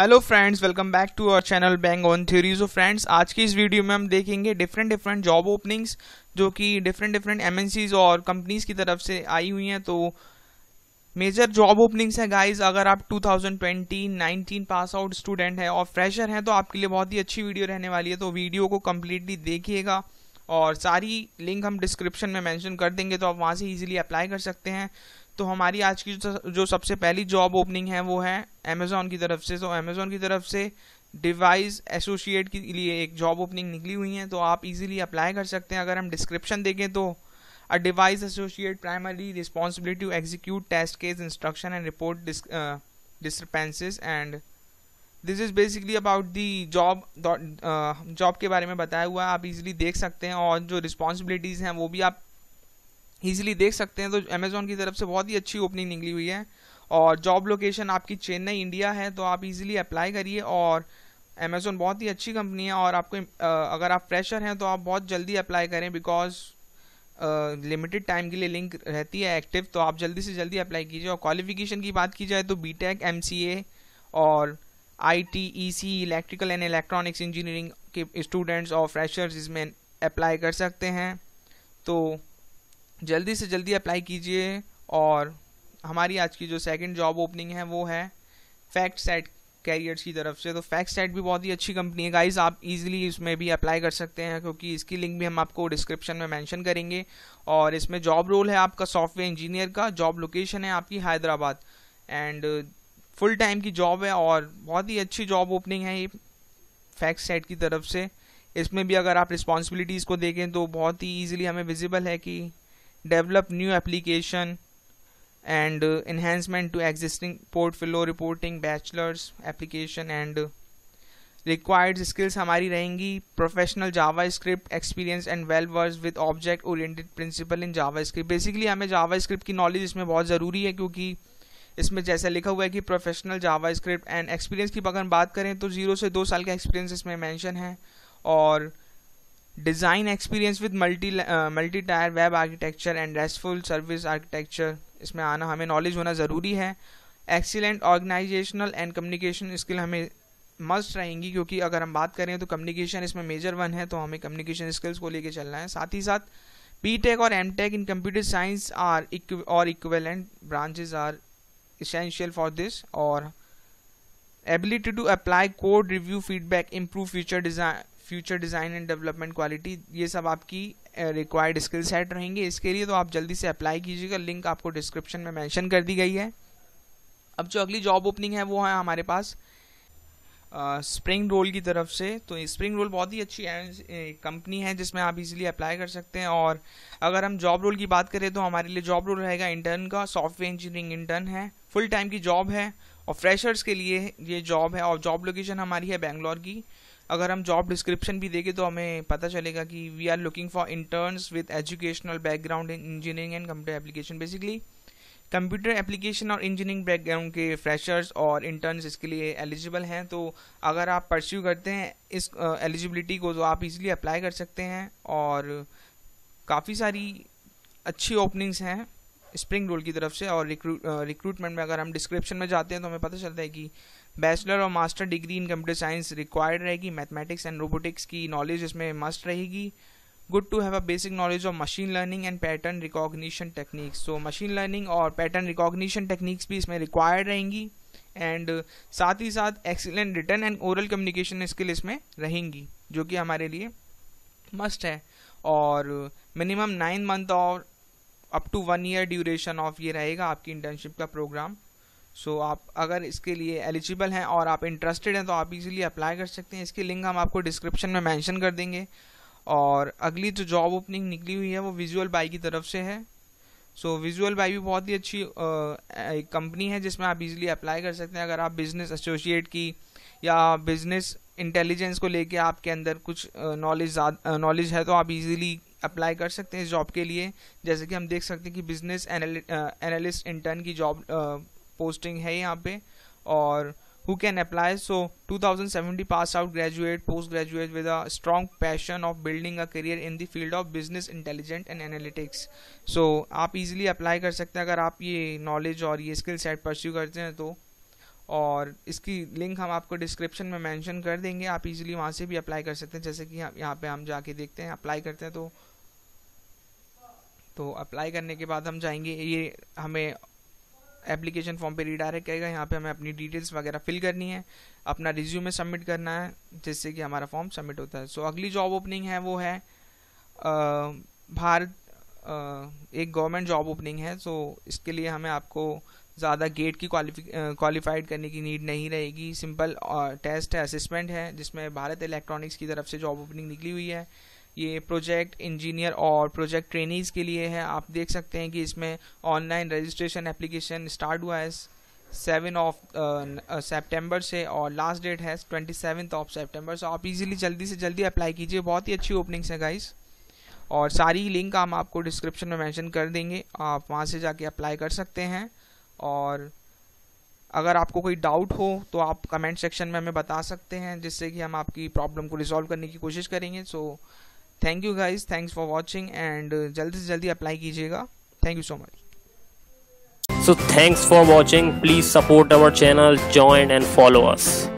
hello friends welcome back to our channel bang on theories of friends आज की इस video में हम देखेंगे डिफरेंट डिफरेंट जॉब ओपनिंग्स जो कि डिफरेंट डिफरेंट एम और कंपनीज की तरफ से आई हुई हैं तो मेजर जॉब ओपनिंग्स हैं गाइस अगर आप 2020 19 पास आउट स्टूडेंट हैं और फ्रेशर हैं तो आपके लिए बहुत ही अच्छी वीडियो रहने वाली है तो वीडियो को कम्प्लीटली देखिएगा और सारी लिंक हम डिस्क्रिप्शन में मैंशन कर देंगे तो आप वहाँ से ईजिली अप्लाई कर सकते हैं तो हमारी आज की जो सबसे पहली जॉब ओपनिंग है वो है अमेज़ोन की तरफ से तो अमेज़ोन की तरफ से डिवाइस एसोसिएट के लिए एक जॉब ओपनिंग निकली हुई है तो आप इजीली अप्लाई कर सकते हैं अगर हम डिस्क्रिप्शन देखें तो a device associate primary responsibility to execute test case instruction and report disturbances and this is basically about the job job के बारे में बताया हुआ है आप इजीली देख सकते हैं और जो रिस्पॉन्सिबिलिटीज़ हैं वो भी आप ईजिली देख सकते हैं तो अमेजोन की तरफ से बहुत ही अच्छी ओपनिंग निकली हुई है और जॉब लोकेशन आपकी चेन्नई इंडिया है तो आप इजीली अप्लाई करिए और अमेजोन बहुत ही अच्छी कंपनी है और आपको अगर आप फ्रेशर हैं तो आप बहुत जल्दी अप्लाई करें बिकॉज लिमिटेड टाइम के लिए लिंक रहती है एक्टिव तो आप जल्दी से जल्दी अप्लाई कीजिए और क्वालिफिकेशन की बात की जाए तो B tech M C A और I T E C electrical and electronics engineering के स्टूडेंट्स और फ्रेशर्स इसमें अप्लाई कर सकते हैं तो जल्दी से जल्दी अप्लाई कीजिए और हमारी आज की जो सेकंड जॉब ओपनिंग है वो है फैक्ट सेट कैरियर्स की तरफ से तो फैक्ट सेट भी बहुत ही अच्छी कंपनी है गाइज आप इजीली इसमें भी अप्लाई कर सकते हैं क्योंकि इसकी लिंक भी हम आपको डिस्क्रिप्शन में मेंशन करेंगे और इसमें जॉब रोल है आपका सॉफ्टवेयर इंजीनियर का जॉब लोकेशन है आपकी हैदराबाद एंड फुल टाइम की जॉब है और बहुत ही अच्छी जॉब ओपनिंग है ये फैक्ट सेट की तरफ से इसमें भी अगर आप रिस्पॉन्सिबिलिटीज़ को देखें तो बहुत ही ईजिली हमें विजिबल है कि develop new application and uh, enhancement to existing portfolio reporting bachelor's application and required uh, skills हमारी रहेंगी professional JavaScript experience and well verse with object oriented principle in JavaScript basically हमें जावा script की knowledge इसमें बहुत ज़रूरी है क्योंकि इसमें जैसा लिखा हुआ है कि professional JavaScript and experience की अगर बात करें तो जीरो से दो साल का एक्सपीरियंस इसमें मैंशन है और design experience with multi multi tier web architecture and restful service architecture इसमें आना हमें नॉलेज होना ज़रूरी है excellent organisational and communication skill हमें मस्ट रहेंगी क्योंकि अगर हम बात करें तो कम्युनिकेशन इसमें मेजर वन है तो हमें कम्युनिकेशन स्किल्स को लेकर चलना है साथ ही साथ बी टेक और M tech in computer science or और equivalent branches are essential for this और ability to apply code review feedback improve future design future design and development quality ये सब आपकी रिक्वायर्ड स्किल सेट रहेंगे इसके लिए तो आप जल्दी से अप्लाई कीजिएगा लिंक आपको डिस्क्रिप्शन में मेंशन कर दी गई है अब जो अगली जॉब ओपनिंग है वो है हमारे पास स्प्रिंग uh, रोल की तरफ से तो स्प्रिंग रोल बहुत ही अच्छी कंपनी है जिसमें आप इजीली अप्लाई कर सकते हैं और अगर हम जॉब रोल की बात करें तो हमारे लिए जॉब रोल रहेगा इंटर्न का सॉफ्टवेयर इंजीनियरिंग इंटर्न है फुल टाइम की जॉब है और फ्रेशर्स के लिए ये जॉब है और जॉब लोकेशन हमारी है बैंगलोर की अगर हम जॉब डिस्क्रिप्शन भी देखें तो हमें पता चलेगा कि we are looking for interns with educational background in engineering and computer application basically computer application और इंजीनियरिंग बैकग्राउंड के फ्रेशर्स और इंटर्न्स इसके लिए एलिजिबल हैं तो अगर आप परस्यू करते हैं इस एलिजिबिलिटी uh, को तो आप इजीली अप्लाई कर सकते हैं और काफ़ी सारी अच्छी ओपनिंग्स हैं स्प्रिंग रोल की तरफ से और रिक्रूटमेंट में अगर हम डिस्क्रिप्शन में जाते हैं तो हमें पता चलता है कि बैचलर और master degree in computer science required रहेगी मैथमेटिक्स एंड रोबोटिक्स की नॉलेज इसमें मस्ट रहेगी good to have a basic knowledge of machine learning and pattern recognition techniques so machine learning और पैटर्न रिकॉग्निशन टेक्निक्स भी इसमें required रहेंगी and साथ ही साथ excellent written and oral communication skill इसमें रहेंगी जो कि हमारे लिए मस्ट है और मिनिमम नाइन मंथ और up to one year duration of ये रहेगा आपकी इंटर्नशिप का प्रोग्राम सो so, आप अगर इसके लिए एलिजिबल हैं और आप इंटरेस्टेड हैं तो आप इजीली अप्लाई कर सकते हैं इसकी लिंक हम आपको डिस्क्रिप्शन में मेंशन कर देंगे और अगली जो जॉब ओपनिंग निकली हुई है वो विजुअल बाई की तरफ से है सो विजुअल बाई भी बहुत ही अच्छी एक कंपनी है जिसमें आप इजीली अप्लाई कर सकते हैं अगर आप बिज़नेस एसोसिएट की या बिज़नेस इंटेलिजेंस को लेके आपके अंदर कुछ नॉलेज नॉलेज है तो आप इजीली अप्लाई कर सकते हैं इस जॉब के लिए जैसे कि हम देख सकते हैं कि बिज़नेस एनालिस्ट इंटर्न की जॉब पोस्टिंग है यहाँ पे और who can apply so 2070 thousand seventy pass out graduate post graduate with a strong passion of building a career in the field of business intelligent and analytics so आप easily apply कर सकते हैं अगर आप ये नॉलेज और ये skill set pursue करते हैं तो और इसकी लिंक हम आपको डिस्क्रिप्शन में मैंशन कर देंगे आप इजिली वहाँ से भी अप्लाई कर सकते हैं जैसे कि यहाँ पर हम जाके देखते हैं अप्लाई करते हैं तो तो अप्लाई करने के बाद हम जाएंगे ये हमें एप्लीकेशन फॉर्म पे रीडायरेक्ट करेगा यहाँ पे हमें अपनी डिटेल्स वगैरह फिल करनी है अपना रिज्यूमे सबमिट करना है जिससे कि हमारा फॉर्म सबमिट होता है सो so, अगली जॉब ओपनिंग है वो है आ, भारत आ, एक गवर्नमेंट जॉब ओपनिंग है सो so, इसके लिए हमें आपको ज़्यादा गेट की क्वालिफाइड करने की नीड नहीं रहेगी सिंपल टेस्ट है असिस्मेंट है जिसमें भारत इलेक्ट्रॉनिक्स की तरफ से जॉब ओपनिंग निकली हुई है ये प्रोजेक्ट इंजीनियर और प्रोजेक्ट ट्रेनिज के लिए है आप देख सकते हैं कि इसमें ऑनलाइन रजिस्ट्रेशन एप्लीकेशन स्टार्ट हुआ है सेवन ऑफ सेप्टेम्बर से और लास्ट डेट है twenty seven of September so आप इजीली जल्दी से जल्दी अप्लाई कीजिए बहुत ही अच्छी ओपनिंग्स हैं गाइस और सारी लिंक हम आपको डिस्क्रिप्शन में मेंशन कर देंगे आप वहाँ से जाके अप्लाई कर सकते हैं और अगर आपको कोई डाउट हो तो आप कमेंट सेक्शन में हमें बता सकते हैं जिससे कि हम आपकी प्रॉब्लम को रिजॉल्व करने की कोशिश करेंगे so so, thank you guys thanks for watching and जल्दी से जल्दी अप्लाई कीजिएगा thank you so much so thanks for watching please support our channel join and follow us